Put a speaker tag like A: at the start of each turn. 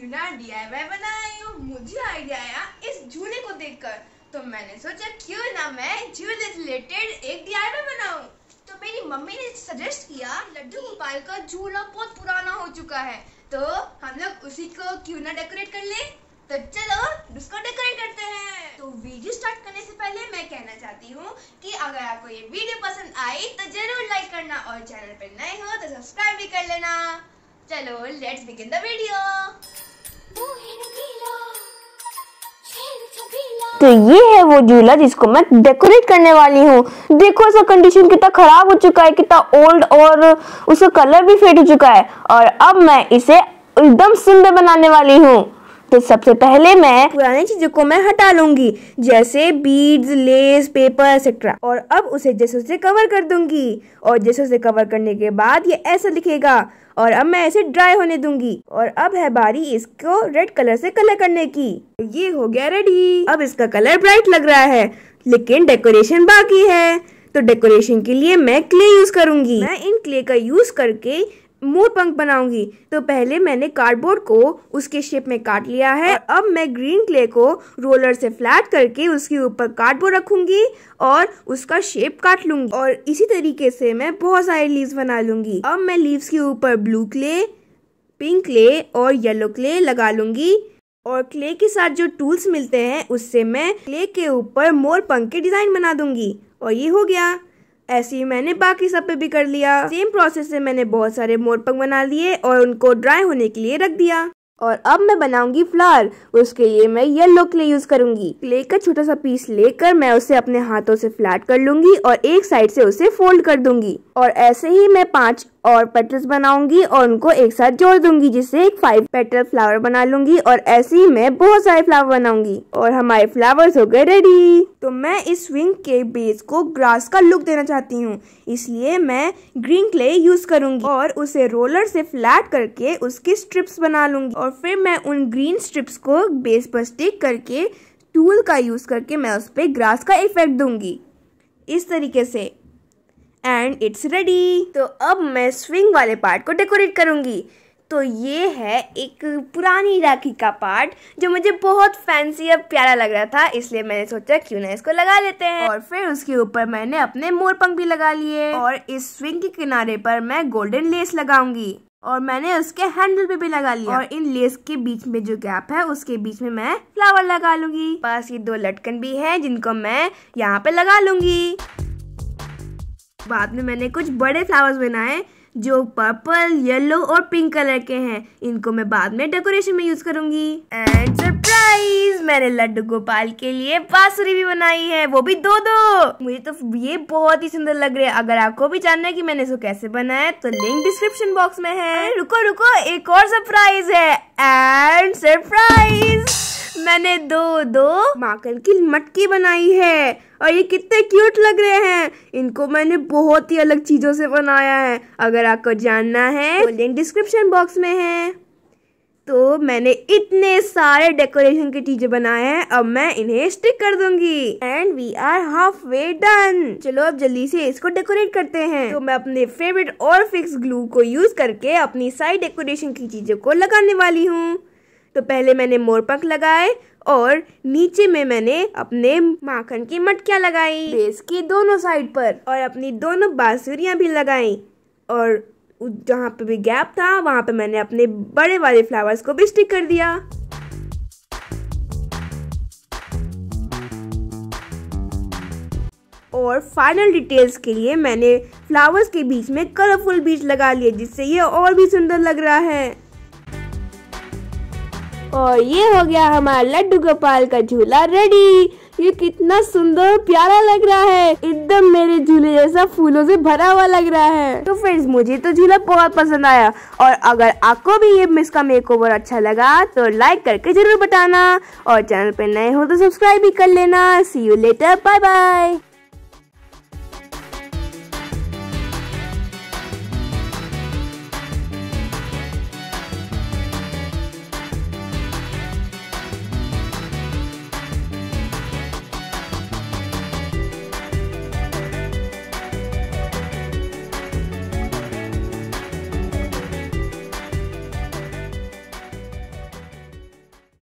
A: क्यों ना डीआईवाई बनाई मुझे आइडिया आया इस झूले को देखकर तो मैंने सोचा क्यों ना मैं झूले रिलेटेड एक डीआईवाई बनाऊं तो मेरी मम्मी ने सजेस्ट किया लड्डू गोपाल का झूला बहुत पुराना हो चुका है तो हम लोग उसी को क्यों ना डेकोरेट कर ले तो चलो उसको डेकोरेट करते हैं तो वीडियो स्टार्ट करने से पहले मैं कहना चाहती हूँ कि अगर आपको ये वीडियो पसंद आई तो जरूर लाइक करना और चैनल पर नए हो तो सब्सक्राइब भी कर लेना चलो लेट्स बिगिन द वीडियो
B: तो ये है वो झूला जिसको मैं डेकोरेट करने वाली हूँ देखो इसका कंडीशन कितना खराब हो चुका है कितना ओल्ड और उसका कलर भी फेड हो चुका है और अब मैं इसे एकदम सुंदर बनाने वाली हूँ तो सबसे पहले मैं पुरानी चीजों को मैं हटा लूंगी जैसे बीड्स लेस पेपर एक्सेट्रा और अब उसे जैसे उसे कवर कर दूंगी और जैसे उसे कवर करने के बाद ये ऐसा लिखेगा और अब मैं इसे ड्राई होने दूंगी और अब है बारी इसको रेड कलर से कलर करने की तो ये हो गया रेडी अब इसका कलर ब्राइट लग रहा है लेकिन डेकोरेशन बाकी है तो डेकोरेशन के लिए मैं क्ले यूज करूंगी मैं इन क्ले का यूज करके मोर पंख बनाऊंगी तो पहले मैंने कार्डबोर्ड को उसके शेप में काट लिया है और अब मैं ग्रीन क्ले को रोलर से फ्लैट करके उसके ऊपर कार्डबोर्ड रखूंगी और उसका शेप काट लूंगी और इसी तरीके से मैं बहुत सारे लीव्स बना लूंगी अब मैं लीव्स के ऊपर ब्लू क्ले पिंक क्ले और येलो क्ले लगा लूंगी और क्ले के साथ जो टूल्स मिलते हैं उससे मैं क्ले के ऊपर मोर पंख के डिज़ाइन बना दूंगी और ये हो गया ऐसे ही मैंने बाकी सब पे भी कर लिया सेम प्रोसेस से मैंने बहुत सारे मोरपंख बना लिए और उनको ड्राई होने के लिए रख दिया और अब मैं बनाऊंगी फ्लावर उसके लिए मैं येलो क्ले यूज करूंगी क्ले का छोटा सा पीस लेकर मैं उसे अपने हाथों से फ्लैट कर लूंगी और एक साइड से उसे फोल्ड कर दूंगी और ऐसे ही मैं पांच और पेटल्स बनाऊंगी और उनको एक साथ जोड़ दूंगी जिससे एक फाइव पेटल फ्लावर बना लूंगी और ऐसे ही मैं बहुत सारे फ्लावर बनाऊंगी और हमारे फ्लावर्स हो गए रेडी तो मैं इस स्विंग के बेस को ग्रास का लुक देना चाहती हूँ इसलिए मैं ग्रीन क्ले यूज करूंगी और उसे रोलर से फ्लैट करके उसकी स्ट्रिप्स बना लूंगी और फिर मैं उन ग्रीन स्ट्रिप्स को बेस पर स्टिक करके टूल का यूज करके मैं उस पर ग्रास का इफेक्ट दूंगी इस तरीके से एंड इट्स रेडी तो अब मैं स्विंग वाले पार्ट को डेकोरेट करूंगी तो ये है एक पुरानी राखी का पार्ट जो मुझे बहुत फैंसी और प्यारा लग रहा था इसलिए मैंने सोचा क्यों ना इसको लगा लेते हैं और फिर उसके ऊपर मैंने अपने मोरपंख भी लगा लिए और इस स्विंग के किनारे पर मैं गोल्डन लेस लगाऊंगी और मैंने उसके हैंडल पे भी लगा लिया और इन लेस के बीच में जो गैप है उसके बीच में मैं फ्लावर लगा लूंगी पास ये दो लटकन भी है जिनको मैं यहाँ पे लगा लूंगी बाद में मैंने कुछ बड़े फ्लावर्स बनाए जो पर्पल येलो और पिंक कलर के हैं इनको मैं बाद में डेकोरेशन में यूज करूंगी एंड सरप्राइज मैंने लड्डू गोपाल के लिए बांसुरी भी बनाई है वो भी दो दो मुझे तो ये बहुत ही सुंदर लग रहे है अगर आपको भी जानना है कि मैंने इसको कैसे बनाया तो लिंक डिस्क्रिप्शन बॉक्स में है रुको रुको एक और सरप्राइज है एंड सरप्राइज मैंने दो दो माकन की मटकी बनाई है और ये कितने क्यूट लग रहे हैं इनको मैंने बहुत ही अलग चीज़ों से बनाया है अगर आपको जानना है तो लिंक डिस्क्रिप्शन बॉक्स में है तो मैंने इतने सारे डेकोरेशन के चीजें बनाए हैं अब मैं इन्हें स्टिक कर दूंगी and we are half way done चलो अब जल्दी से इसको डेकोरेट करते हैं तो मैं अपने फेवरेट और फिक्स ग्लू को यूज करके अपनी सारी डेकोरेशन की चीजों को लगाने वाली हूँ तो पहले मैंने मोरपंख लगाए और नीचे में मैंने अपने माखन की मटकियाँ लगाई बेस की दोनों साइड पर और अपनी दोनों बांसुरियाँ भी लगाई और जहाँ पे भी गैप था वहाँ पे मैंने अपने बड़े वाले फ्लावर्स को भी स्टिक कर दिया और फाइनल डिटेल्स के लिए मैंने फ्लावर्स के बीच में कलरफुल बीज लगा लिए जिससे ये और भी सुंदर लग रहा है और ये हो गया हमारा लड्डू गोपाल का झूला रेडी ये कितना सुंदर प्यारा लग रहा है एकदम मेरे झूले जैसा फूलों से भरा हुआ लग रहा है तो फ्रेंड्स मुझे तो झूला बहुत पसंद आया और अगर आपको भी ये मिस का मेकओवर अच्छा लगा तो लाइक करके जरूर बताना और चैनल पे नए हो तो सब्सक्राइब भी कर लेना see you later bye bye